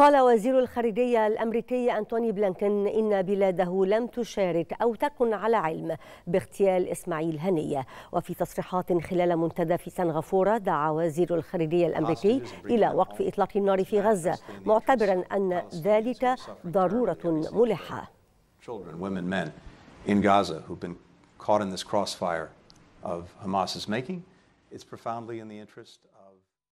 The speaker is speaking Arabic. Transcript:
قال وزير الخارجية الأمريكي أنتوني بلينكن إن بلاده لم تشارك أو تكن على علم باغتيال إسماعيل هنية وفي تصريحات خلال منتدى في سنغافورة دعا وزير الخارجية الأمريكي إلى وقف إطلاق النار في غزة معتبرا أن ذلك ضرورة ملحة